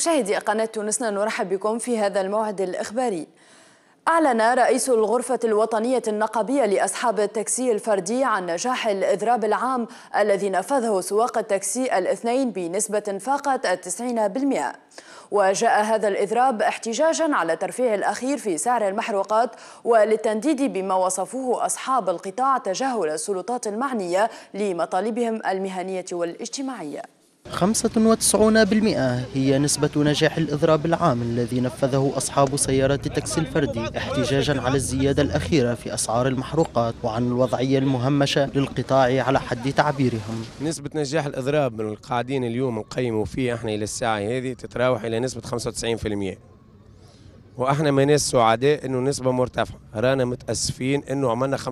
مشاهدي قناة تونسنا نرحب بكم في هذا الموعد الإخباري أعلن رئيس الغرفة الوطنية النقابية لأصحاب التاكسي الفردي عن نجاح الإضراب العام الذي نفذه سواق التاكسي الاثنين بنسبة فاقت التسعين بالمئة وجاء هذا الإضراب احتجاجا على ترفيع الأخير في سعر المحروقات وللتنديد بما وصفوه أصحاب القطاع تجاهل السلطات المعنية لمطالبهم المهنية والاجتماعية 95% هي نسبة نجاح الإضراب العام الذي نفذه أصحاب سيارات التاكسي الفردي احتجاجا على الزيادة الأخيرة في أسعار المحروقات وعن الوضعية المهمشة للقطاع على حد تعبيرهم نسبة نجاح الإضراب من القاعدين اليوم نقيموا فيه احنا إلى الساعة هذه تتراوح إلى نسبة 95% واحنا من سعداء انه نسبه مرتفعه رانا متاسفين انه عملنا 95%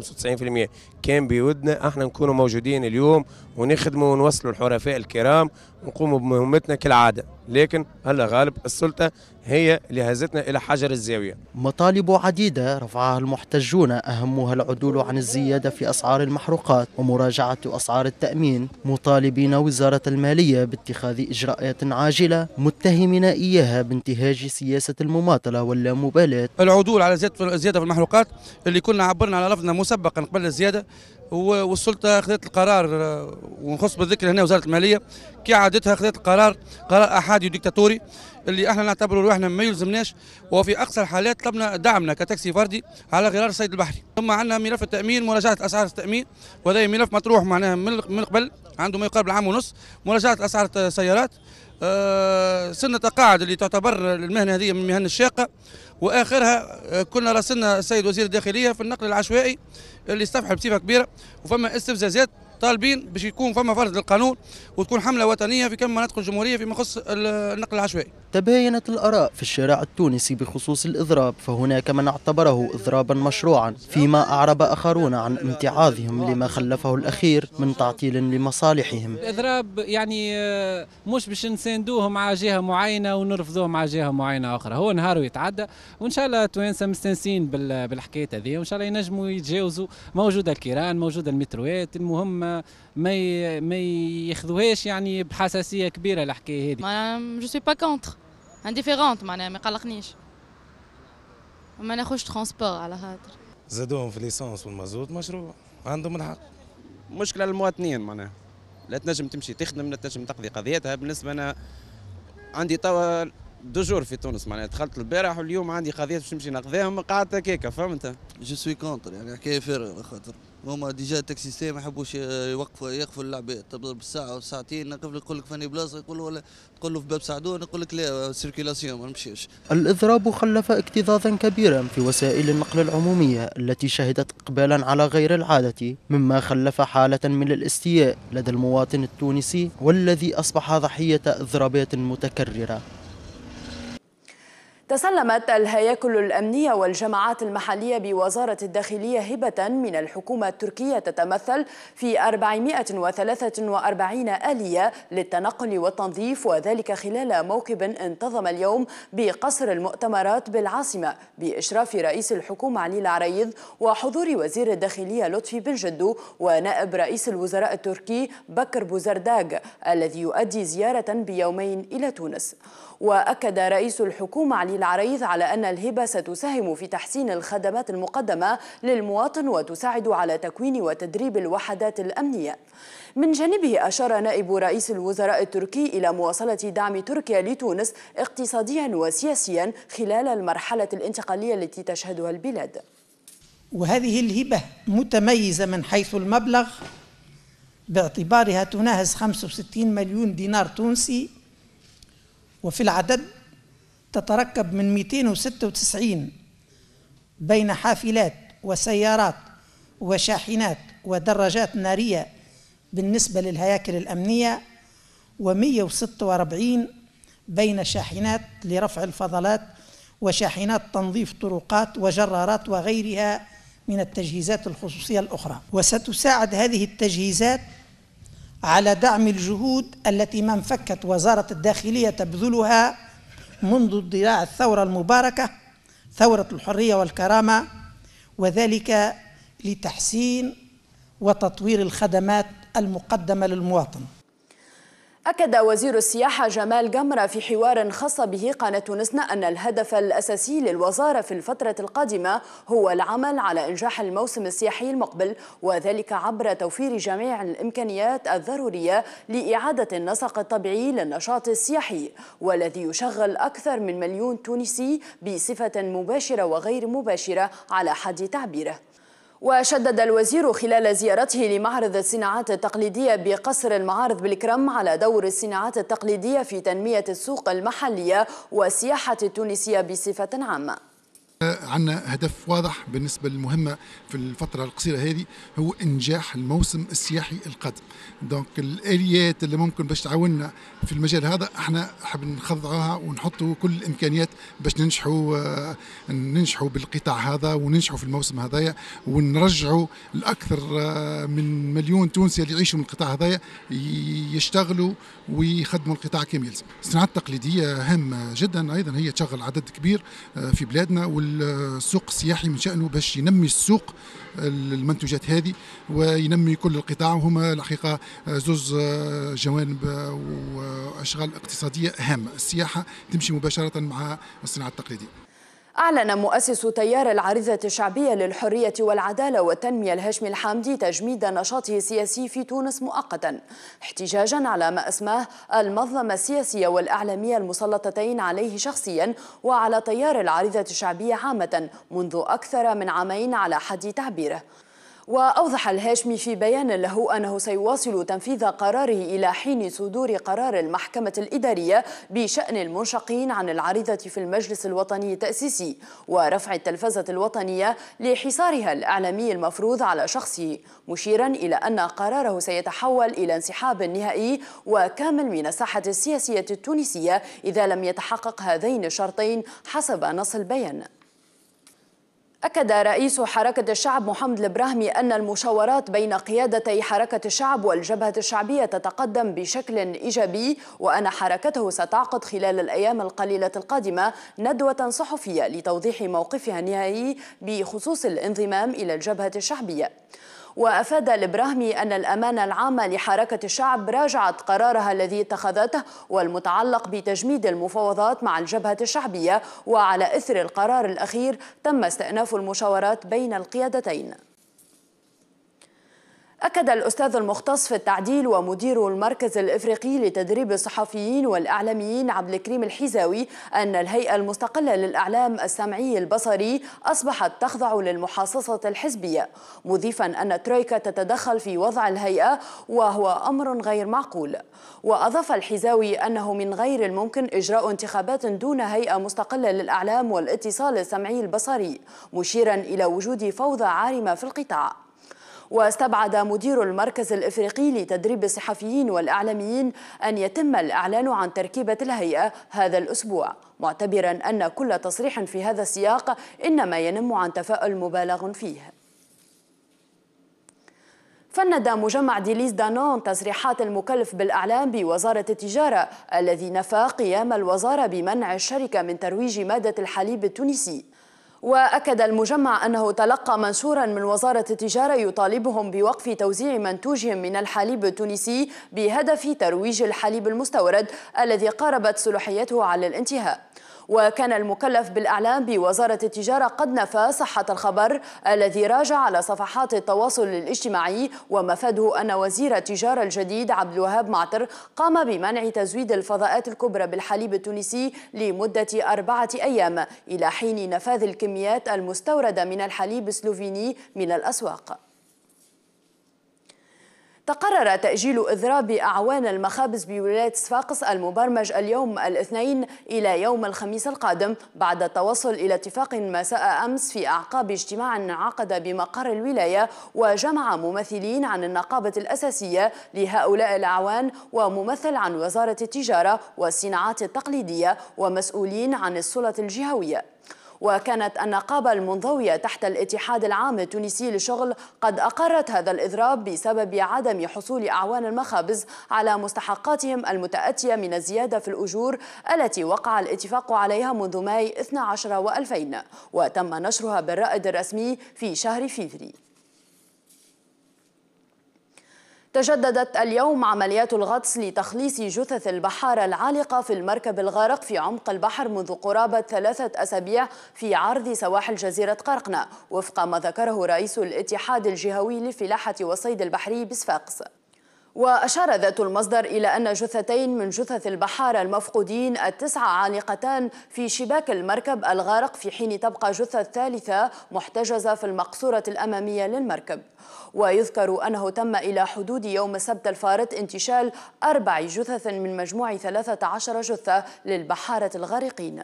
كان بيودنا احنا نكونوا موجودين اليوم ونخدموا ونوصلوا الحرفاء الكرام ونقوموا بمهمتنا كالعاده لكن هلا غالب السلطه هي هزتنا إلى حجر الزاوية مطالب عديدة رفعها المحتجون أهمها العدول عن الزيادة في أسعار المحروقات ومراجعة أسعار التأمين مطالبين وزارة المالية باتخاذ إجراءات عاجلة متهمين إياها بانتهاج سياسة المماطلة واللامبالاة العدول على زيادة في المحروقات اللي كنا عبرنا على رفضنا مسبقا قبل الزيادة والسلطه اخذت القرار آه، ونخص بالذكر هنا وزاره الماليه كي عادتها اخذت القرار قرار احادي وديكتاتوري اللي احنا نعتبره روحنا ما يلزمناش وفي اقصى الحالات طلبنا دعمنا كتاكسي فردي على غرار الصيد البحري ثم عندنا ملف التامين مراجعه اسعار التامين وهذا ملف مطروح معناها من قبل عنده ما يقارب العام ونص مراجعه اسعار السيارات آه، سنة تقاعد اللي تعتبر المهنة هذه من المهن الشاقة وآخرها آه، كنا راسلنا السيد وزير الداخلية في النقل العشوائي اللي استفحل بصفة كبيرة وفما استفزازات طالبين باش يكون فما فرض للقانون وتكون حمله وطنيه في كم مناطق الجمهوريه فيما يخص النقل العشوائي. تباينت الاراء في الشارع التونسي بخصوص الاضراب فهناك من اعتبره اضرابا مشروعا فيما اعرب اخرون عن امتعاضهم لما خلفه الاخير من تعطيل لمصالحهم. الاضراب يعني آه، مش باش نساندوه مع جهه معينه ونرفضوه مع جهه معينه اخرى هو نهار يتعدى وان شاء الله التوانسه مستانسين بالحكايه هذه وان شاء الله ينجموا يتجاوزوا موجوده الكيران موجوده المتروات المهم ما ما ياخذوهاش يعني بحساسيه كبيره الحكايه هذه ما جو سوي با كونتر انديفيرونت معناها ما يقلقنيش ما ناخذش ترونسبور على خاطر زادوهم في ليسونس والمازوت مشروع عندهم الحق مشكله للمواطنين معناها لا تنجم تمشي تخدم لا تنجم تقضي قضيتها بالنسبه انا عندي توا دوجور في تونس معناها دخلت البارح واليوم عندي قضيه باش نمشي نقضيهم قعدت هكاك فهمت جو سوي كونتر يعني حكايه فارغه على خاطر هما ديجا التاكسيستي ما يحبوش يوقفوا يقفوا اللعبة تضرب بالساعه وساعتين نقف يقول لك فاني بلاصه يقول ولا تقول له في باب سعدون يقول لك لا سيركيلاسيون ما نمشيش. الاضراب خلف اكتظاظا كبيرا في وسائل النقل العموميه التي شهدت اقبالا على غير العاده مما خلف حاله من الاستياء لدى المواطن التونسي والذي اصبح ضحيه اضرابات متكرره. تسلمت الهياكل الأمنية والجماعات المحلية بوزارة الداخلية هبة من الحكومة التركية تتمثل في 443 آلية للتنقل والتنظيف وذلك خلال موكب انتظم اليوم بقصر المؤتمرات بالعاصمة بإشراف رئيس الحكومة علي العريض وحضور وزير الداخلية لطفي بن جدو ونائب رئيس الوزراء التركي بكر بوزرداغ الذي يؤدي زيارة بيومين إلى تونس وأكد رئيس الحكومة علي العريض على أن الهبة ستساهم في تحسين الخدمات المقدمة للمواطن وتساعد على تكوين وتدريب الوحدات الأمنية من جانبه أشار نائب رئيس الوزراء التركي إلى مواصلة دعم تركيا لتونس اقتصاديا وسياسيا خلال المرحلة الانتقالية التي تشهدها البلاد وهذه الهبة متميزة من حيث المبلغ باعتبارها تناهز 65 مليون دينار تونسي وفي العدد تتركب من 296 بين حافلات وسيارات وشاحنات ودراجات نارية بالنسبة للهياكل الأمنية و146 بين شاحنات لرفع الفضلات وشاحنات تنظيف طرقات وجرارات وغيرها من التجهيزات الخصوصية الأخرى وستساعد هذه التجهيزات على دعم الجهود التي ما انفكت وزارة الداخلية تبذلها منذ اندلاع الثورة المباركة ثورة الحرية والكرامة وذلك لتحسين وتطوير الخدمات المقدمة للمواطن أكد وزير السياحة جمال جمرة في حوار خاص به قناة تونسنا أن الهدف الأساسي للوزارة في الفترة القادمة هو العمل على إنجاح الموسم السياحي المقبل وذلك عبر توفير جميع الإمكانيات الضرورية لإعادة النسق الطبيعي للنشاط السياحي والذي يشغل أكثر من مليون تونسي بصفة مباشرة وغير مباشرة على حد تعبيره وشدد الوزير خلال زيارته لمعرض الصناعات التقليدية بقصر المعارض بالكرم على دور الصناعات التقليدية في تنمية السوق المحلية والسياحة التونسية بصفة عامة عندنا هدف واضح بالنسبة للمهمة في الفترة القصيرة هذه هو إنجاح الموسم السياحي القادم دونك الآليات اللي ممكن باش تعاوننا في المجال هذا احنا حاب نخضعوها ونحطوا كل الإمكانيات باش ننجحوا آه، ننجحوا بالقطاع هذا وننجحوا في الموسم هذايا ونرجعوا الأكثر آه، من مليون تونسي اللي يعيشوا من القطاع هذايا يشتغلوا ويخدموا القطاع كما يلزم. الصناعات التقليدية هامة جدا أيضا هي تشغل عدد كبير آه، في بلادنا وال السوق السياحي من شأنه باش ينمي السوق المنتوجات هذه وينمي كل القطاع وهما الحقيقة آه، زوز آه، جوانب آه، وأشغال اقتصادية هامة السياحة تمشي مباشرة مع الصناعة التقليدية أعلن مؤسس تيار العريضة الشعبية للحرية والعدالة والتنمية الهاشمي الحامدي تجميد نشاطه السياسي في تونس مؤقتا احتجاجا على ما أسماه المظلمة السياسية والإعلامية المسلطتين عليه شخصيا وعلى تيار العريضة الشعبية عامة منذ أكثر من عامين على حد تعبيره وأوضح الهاشمي في بيان له أنه سيواصل تنفيذ قراره إلى حين صدور قرار المحكمة الإدارية بشأن المنشقين عن العريضة في المجلس الوطني التأسيسي ورفع التلفزة الوطنية لحصارها الإعلامي المفروض على شخصه مشيرا إلى أن قراره سيتحول إلى انسحاب نهائي وكامل من الساحة السياسية التونسية إذا لم يتحقق هذين الشرطين حسب نص البيان أكد رئيس حركة الشعب محمد البراهمي أن المشاورات بين قيادتي حركة الشعب والجبهة الشعبية تتقدم بشكل إيجابي وأن حركته ستعقد خلال الأيام القليلة القادمة ندوة صحفية لتوضيح موقفها النهائي بخصوص الانضمام إلى الجبهة الشعبية. وأفاد الإبراهيمي أن الأمانة العامة لحركة الشعب راجعت قرارها الذي اتخذته والمتعلق بتجميد المفاوضات مع الجبهة الشعبية وعلى إثر القرار الأخير تم استئناف المشاورات بين القيادتين أكد الأستاذ المختص في التعديل ومدير المركز الإفريقي لتدريب الصحفيين والإعلاميين عبد الكريم الحيزاوي أن الهيئة المستقلة للإعلام السمعي البصري أصبحت تخضع للمحاصصة الحزبية مضيفا أن ترويكا تتدخل في وضع الهيئة وهو أمر غير معقول وأضاف الحيزاوي أنه من غير الممكن إجراء انتخابات دون هيئة مستقلة للإعلام والاتصال السمعي البصري مشيرا إلى وجود فوضى عارمة في القطاع واستبعد مدير المركز الإفريقي لتدريب الصحفيين والإعلاميين أن يتم الإعلان عن تركيبة الهيئة هذا الأسبوع معتبرا أن كل تصريح في هذا السياق إنما ينم عن تفاؤل مبالغ فيه فند مجمع ديليز دانون تصريحات المكلف بالأعلام بوزارة التجارة الذي نفى قيام الوزارة بمنع الشركة من ترويج مادة الحليب التونسي وأكد المجمع أنه تلقى منشورا من وزارة التجارة يطالبهم بوقف توزيع منتوجهم من الحليب التونسي بهدف ترويج الحليب المستورد الذي قاربت صلاحيته على الانتهاء وكان المكلف بالإعلام بوزارة التجارة قد نفى صحة الخبر الذي راجع على صفحات التواصل الاجتماعي ومفاده أن وزير التجارة الجديد عبد الوهاب معتر قام بمنع تزويد الفضاءات الكبرى بالحليب التونسي لمدة أربعة أيام إلى حين نفاذ الكميات المستوردة من الحليب السلوفيني من الأسواق تقرر تأجيل إضراب أعوان المخابز بولاية صفاقس المبرمج اليوم الاثنين إلى يوم الخميس القادم بعد التوصل إلى اتفاق مساء أمس في أعقاب اجتماع عقد بمقر الولاية وجمع ممثلين عن النقابة الأساسية لهؤلاء الأعوان وممثل عن وزارة التجارة والصناعات التقليدية ومسؤولين عن السلطة الجهوية وكانت النقابة المنضوية تحت الاتحاد العام التونسي للشغل قد أقرت هذا الإضراب بسبب عدم حصول أعوان المخابز على مستحقاتهم المتأتية من الزيادة في الأجور التي وقع الاتفاق عليها منذ ماي 12 و2000 وتم نشرها بالرائد الرسمي في شهر فيفري تجددت اليوم عمليات الغطس لتخليص جثث البحارة العالقة في المركب الغارق في عمق البحر منذ قرابة ثلاثة أسابيع في عرض سواحل جزيرة قرقنة وفق ما ذكره رئيس الاتحاد الجهوي للفلاحة والصيد البحري بصفاقس وأشار ذات المصدر إلى أن جثتين من جثث البحارة المفقودين التسعة عالقتان في شباك المركب الغارق في حين تبقى جثة ثالثة محتجزة في المقصورة الأمامية للمركب ويذكر أنه تم إلى حدود يوم السبت الفارط انتشال أربع جثث من مجموع 13 جثة للبحارة الغارقين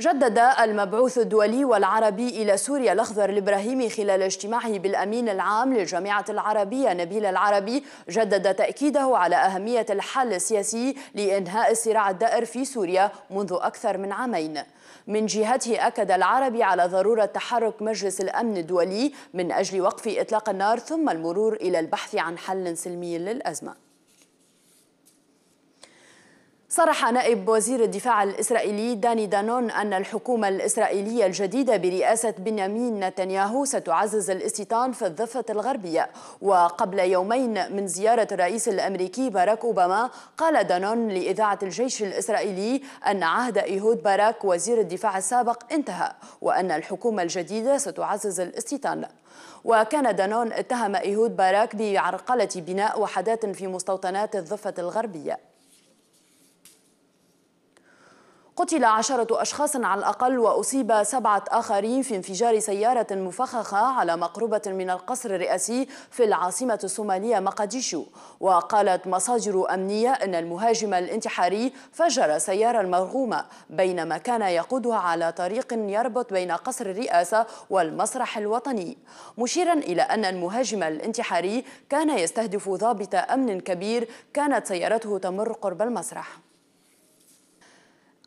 جدد المبعوث الدولي والعربي إلى سوريا الأخضر الإبراهيمي خلال اجتماعه بالأمين العام للجامعة العربية نبيل العربي جدد تأكيده على أهمية الحل السياسي لإنهاء الصراع الدائر في سوريا منذ أكثر من عامين من جهته أكد العربي على ضرورة تحرك مجلس الأمن الدولي من أجل وقف إطلاق النار ثم المرور إلى البحث عن حل سلمي للأزمة صرح نائب وزير الدفاع الإسرائيلي داني دانون أن الحكومة الإسرائيلية الجديدة برئاسة بنيامين نتنياهو ستعزز الاستيطان في الضفة الغربية وقبل يومين من زيارة الرئيس الأمريكي باراك أوباما قال دانون لإذاعة الجيش الإسرائيلي أن عهد إيهود باراك وزير الدفاع السابق انتهى وأن الحكومة الجديدة ستعزز الاستيطان وكان دانون اتهم إيهود باراك بعرقلة بناء وحدات في مستوطنات الضفة الغربية قتل عشرة أشخاص على الأقل وأصيب سبعة آخرين في انفجار سيارة مفخخة على مقربة من القصر الرئاسي في العاصمة الصومالية مقديشو وقالت مصادر أمنية أن المهاجم الانتحاري فجر سيارة المرغومة بينما كان يقودها على طريق يربط بين قصر الرئاسة والمسرح الوطني مشيرا إلى أن المهاجم الانتحاري كان يستهدف ضابط أمن كبير كانت سيارته تمر قرب المسرح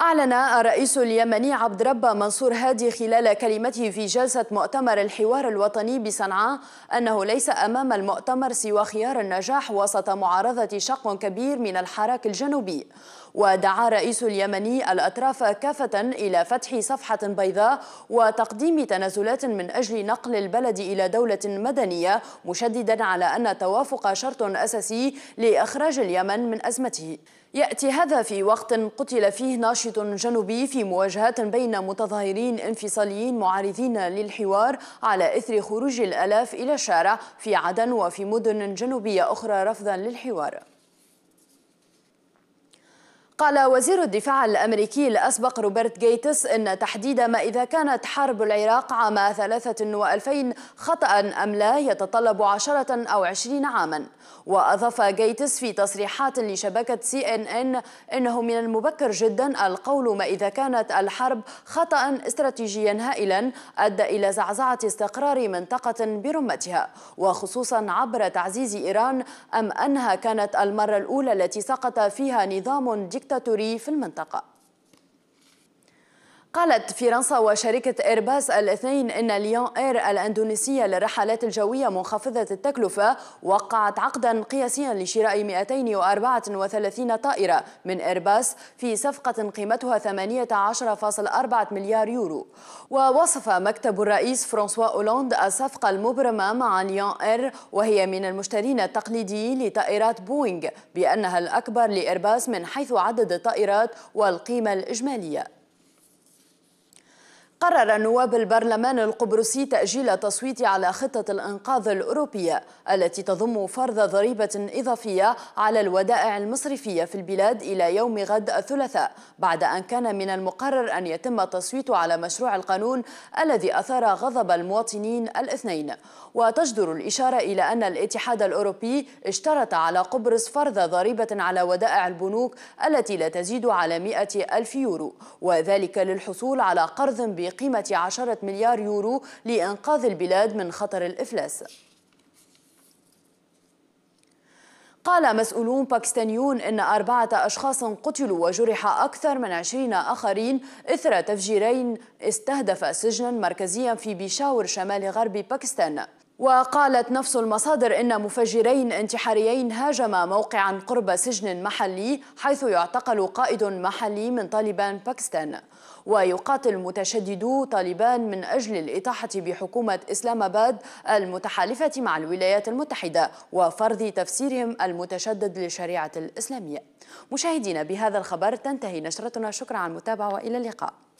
أعلن الرئيس اليمني عبد ربه منصور هادي خلال كلمته في جلسة مؤتمر الحوار الوطني بصنعاء أنه ليس أمام المؤتمر سوى خيار النجاح وسط معارضة شق كبير من الحراك الجنوبي ودعا رئيس اليمني الأطراف كافة إلى فتح صفحة بيضاء وتقديم تنازلات من أجل نقل البلد إلى دولة مدنية مشددا على أن التوافق شرط أساسي لإخراج اليمن من أزمته يأتي هذا في وقت قتل فيه ناشط جنوبي في مواجهات بين متظاهرين انفصاليين معارضين للحوار على إثر خروج الألاف إلى الشارع في عدن وفي مدن جنوبية أخرى رفضا للحوار قال وزير الدفاع الأمريكي الأسبق روبرت جيتس إن تحديد ما إذا كانت حرب العراق عام 2002 خطأ أم لا يتطلب عشرة أو عشرين عاما وأضاف جيتس في تصريحات لشبكة سي إن إن إنه من المبكر جدا القول ما إذا كانت الحرب خطأ استراتيجيا هائلا أدى إلى زعزعة استقرار منطقة برمتها وخصوصا عبر تعزيز إيران أم أنها كانت المرة الأولى التي سقط فيها نظام ديكتاتوري الديكتاتوري في المنطقة قالت فرنسا وشركة إيرباص الاثنين أن ليون إير الأندونيسية للرحلات الجوية منخفضة التكلفة وقعت عقدا قياسيا لشراء 234 طائرة من إيرباص في صفقة قيمتها 18.4 مليار يورو ووصف مكتب الرئيس فرانسوا أولوند الصفقة المبرمة مع ليون إير وهي من المشترين التقليديين لطائرات بوينغ بأنها الأكبر لإيرباص من حيث عدد الطائرات والقيمة الإجمالية قرر نواب البرلمان القبرصي تأجيل التصويت على خطة الإنقاذ الأوروبية التي تضم فرض ضريبة إضافية على الودائع المصرفية في البلاد إلى يوم غد الثلاثاء بعد أن كان من المقرر أن يتم التصويت على مشروع القانون الذي أثار غضب المواطنين الاثنين وتجدر الإشارة إلى أن الاتحاد الأوروبي اشترط على قبرص فرض ضريبة على ودائع البنوك التي لا تزيد على 100 ألف يورو وذلك للحصول على قرض بغير بقيمة عشرة مليار يورو لإنقاذ البلاد من خطر الإفلاس قال مسؤولون باكستانيون إن أربعة أشخاص قتلوا وجرح أكثر من عشرين آخرين إثر تفجيرين استهدف سجنا مركزيا في بيشاور شمال غرب باكستان وقالت نفس المصادر إن مفجرين انتحاريين هاجما موقعا قرب سجن محلي حيث يعتقل قائد محلي من طالبان باكستان ويقاتل متشددو طالبان من أجل الإطاحة بحكومة إسلام أباد المتحالفة مع الولايات المتحدة وفرض تفسيرهم المتشدد للشريعة الإسلامية مشاهدينا بهذا الخبر تنتهي نشرتنا شكرا على المتابعة وإلى اللقاء